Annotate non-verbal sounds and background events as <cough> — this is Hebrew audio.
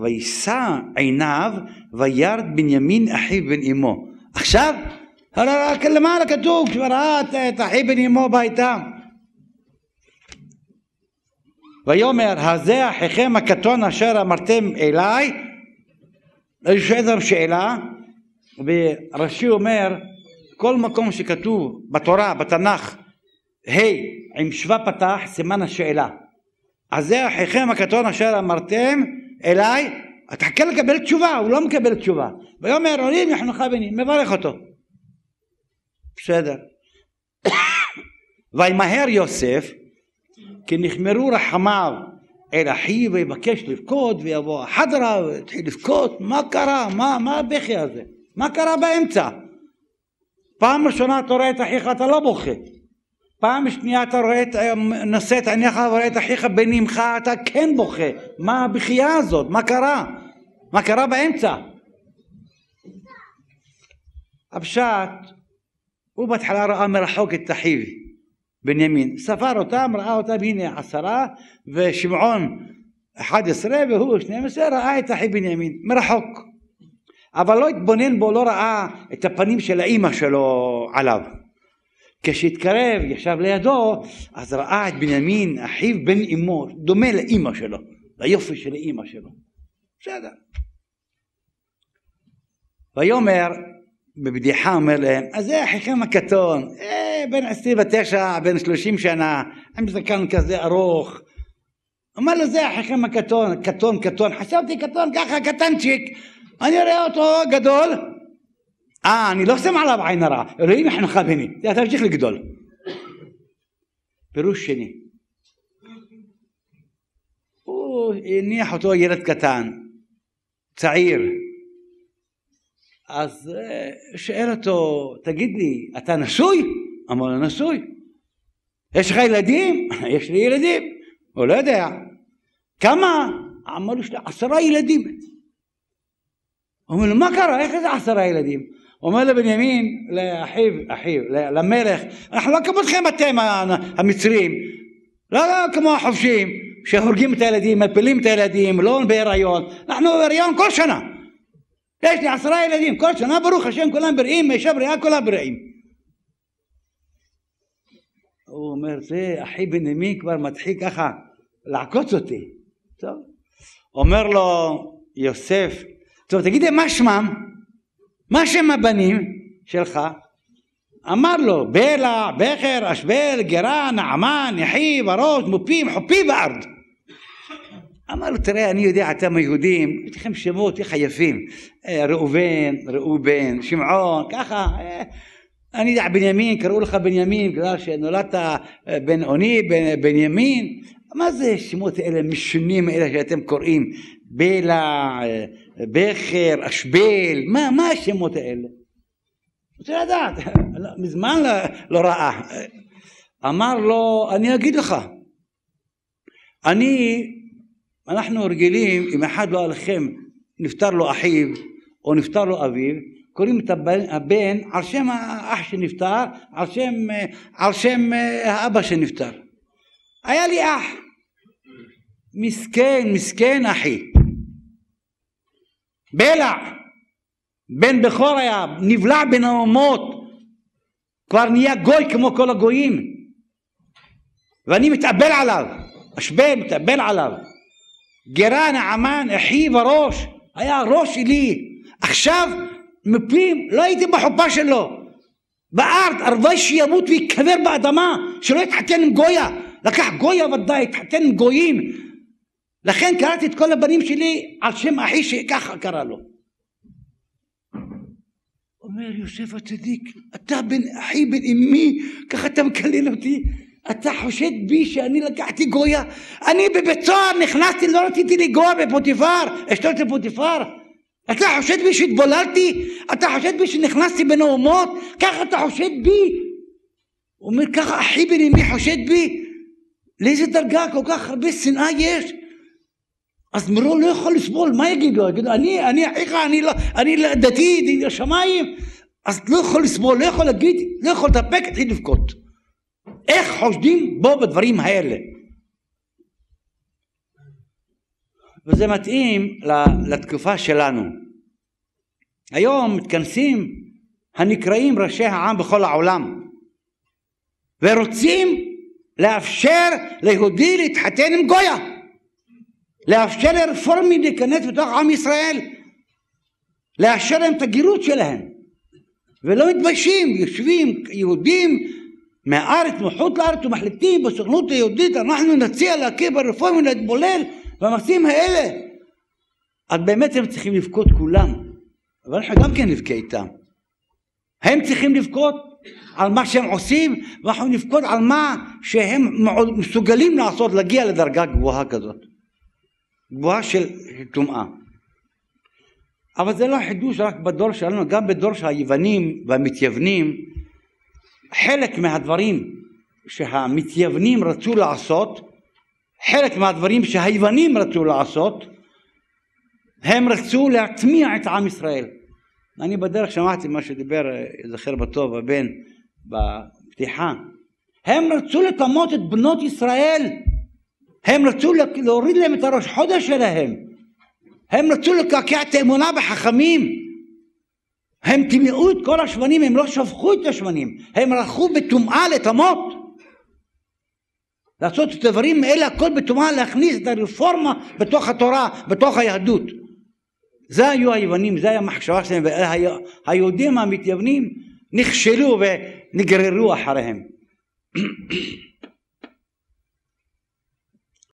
וישא עיניו וירד בנימין אחיו בן אמו עכשיו למעלה כתוב כבר ראה את אחי בן אמו ביתה ויאמר הזה אחיכם הקטון אשר אמרתם אליי יש איזו שאלה ורש"י אומר כל מקום שכתוב בתורה בתנ"ך ה' hey, עם שווה פתח סימן השאלה אז זה אחיכם הקטון אשר אמרתם אליי, תחכה לקבל כן תשובה, הוא לא מקבל תשובה. ויאמר עולים מחנוכה בני, מברך אותו. בסדר. <coughs> וימהר יוסף, כי נחמרו רחמיו אל אחיו ויבקש לבכות ויבוא החדרה ויתחיל לבכות מה קרה? מה, מה הבכי הזה? מה קרה באמצע? פעם ראשונה אתה רואה את אחיך אתה לא בוכה פעם שנייה אתה רואה את, אה, נושא את עיניך ורואה את אחיך בנימך אתה כן בוכה. מה הבכייה הזאת? מה קרה? מה קרה באמצע? הפשט, הוא בהתחלה ראה מרחוק את אחיו, בנימין. ספר אותם, ראה אותם, הנה עשרה, ושמעון אחד עשרה, והוא שניים עשרה, ראה את אחי בנימין, מרחוק. אבל לא התבונן בו, לא ראה את הפנים של האימא שלו עליו. כשהתקרב, ישב לידו, אז ראה את בנימין, אחיו בן אמו, דומה לאימא שלו, ליופי של אימא שלו. בסדר. ויאמר, בבדיחה אומר להם, אז זה אחיכם הקטון, אה, בן עשרים ותשע, בן שלושים שנה, עם זקן כזה ארוך. אמר לו, לא זה אחיכם הקטון, קטון, קטון, חשבתי קטון, ככה קטנצ'יק, אני רואה אותו גדול, אה, אני לא שם עליו עין הרע, אלוהים יחנך בני, אתה תמשיך לגדול. פירוש שני, הוא הניח אותו ילד קטן, צעיר, אז אה, שאל אותו, תגיד לי, אתה נשוי? אמר לו, נשוי. יש לך ילדים? <laughs> יש לי ילדים. הוא לא יודע. כמה? אמר לו, יש לי עשרה ילדים. הוא אומר לו, מה קרה? איך זה עשרה ילדים? אומר לבנימין, לאחיו, אחיו, למלך, אנחנו לא כמו אתכם אתם המצרים, לא, לא כמו החופשים שהורגים את הילדים, מפילים את הילדים, לא בהיריון, אנחנו בהיריון כל שנה, יש לי עשרה ילדים, כל שנה ברוך השם כולם בריאים, אישה בריאה כולם בריאים. הוא אומר, זה אחי בנימין כבר מתחיל ככה לעקוץ אותי. טוב. אומר לו יוסף, טוב תגיד לי מה שמם? מה שם הבנים שלך? אמר לו בלע, בכר, אשבל, גרה, נעמה, נחי, ורוס, מופים, חופי וארד. אמר לו תראה אני יודע אתם היהודים, יש לכם שמות איך יפים, אה, ראובן, ראובן, שמעון, ככה, אה, אני יודע בנימין, קראו לך בנימין בגלל שנולדת אה, בן אוני, בנימין, מה זה שמות אלה משונים אלה שאתם קוראים בלע, אה, בכר, אשבל, מה, מה השמות האלה? רוצה לדעת, לא, מזמן לא, לא ראה. אמר לו, אני אגיד לך, אני, אנחנו רגילים, אם אחד לא עליכם נפטר לו אחיו או נפטר לו אביו, קוראים את הבן, הבן על שם האח שנפטר, על שם, אה, על שם אה, האבא שנפטר. היה לי אח, מסכן, מסכן אחי. בלע, בן בכור היה, נבלע בין האומות, כבר נהיה גוי כמו כל הגויים, ואני מתאבל עליו, אשבה מתאבל עליו. גרה נעמן, אחי וראש, היה הראש שלי. עכשיו, מפנים, לא הייתי בחופה שלו. בארט, הרווי שימות ויקבר באדמה, שלא יתחתן עם גויה. לקח גויה ודאי, התחתן עם גויים, לכן קראתי את כל הבנים שלי על שם אחי שככה קרא לו. אומר יוסף הצדיק, אתה בן אחי בן אמי, ככה אתה מקלל אותי? אתה חושד בי שאני לקחתי גויה? אני בבית סוהר נכנסתי, לא רציתי לגוע בפוטיפר, אשתות לפוטיפר? אתה חושד בי שהתבוללתי? אתה חושד בי שנכנסתי בין האומות? ככה אתה חושד בי? הוא אומר, ככה אחי בן אמי חושד בי? לאיזה דרגה כל כך הרבה שנאה יש? אז מרון לא יכול לסבול, מה יגידו? יגידו, אני, אני אחיך, אני, לא, אני לא, דתי, דין השמיים, לא אז לא יכול לסבול, לא יכול להגיד, לא יכול להתאפק, תתחיל לבכות. איך חושדים בו בדברים האלה? וזה מתאים לתקופה שלנו. היום מתכנסים הנקראים ראשי העם בכל העולם, ורוצים לאפשר ליהודי להתחתן עם גויה. לאפשר לרפורמים להיכנס בתוך עם ישראל, לאשר להם את הגירות שלהם, ולא מתביישים, יושבים יהודים מהארץ, מחוץ לארץ, ומחליטים בסוכנות היהודית, אנחנו נציע להכיר ברפורמים, להתבולל, במעשים האלה, אז באמת הם צריכים לבכות כולם, אבל אנחנו גם כן נבכה איתם. הם צריכים לבכות על מה שהם עושים, ואנחנו נבכות על מה שהם מסוגלים לעשות, להגיע לדרגה גבוהה כזאת. גבוהה של טומאה. אבל זה לא חידוש רק בדור שלנו, גם בדור של היוונים והמתייוונים, חלק מהדברים שהמתייוונים רצו לעשות, חלק מהדברים שהיוונים רצו לעשות, הם רצו להטמיע את עם ישראל. אני בדרך שמעתי מה שדיבר, אה, זכר בטוב, הבן, בפתיחה. הם רצו לטמות את בנות ישראל הם רצו להוריד להם את הראש חודש שלהם. הם רצו לקעקע את האמונה בחכמים. הם טימאו את כל השמנים, הם לא שפכו את השמנים, הם הלכו בטומאה לטמות, לעשות את הדברים האלה הכל בטומאה, להכניס את הרפורמה בתוך התורה, בתוך היהדות. זה היו היוונים, זה היה המחשבה שלהם, והיהודים המתייוונים נכשלו ונגררו אחריהם. <clears throat>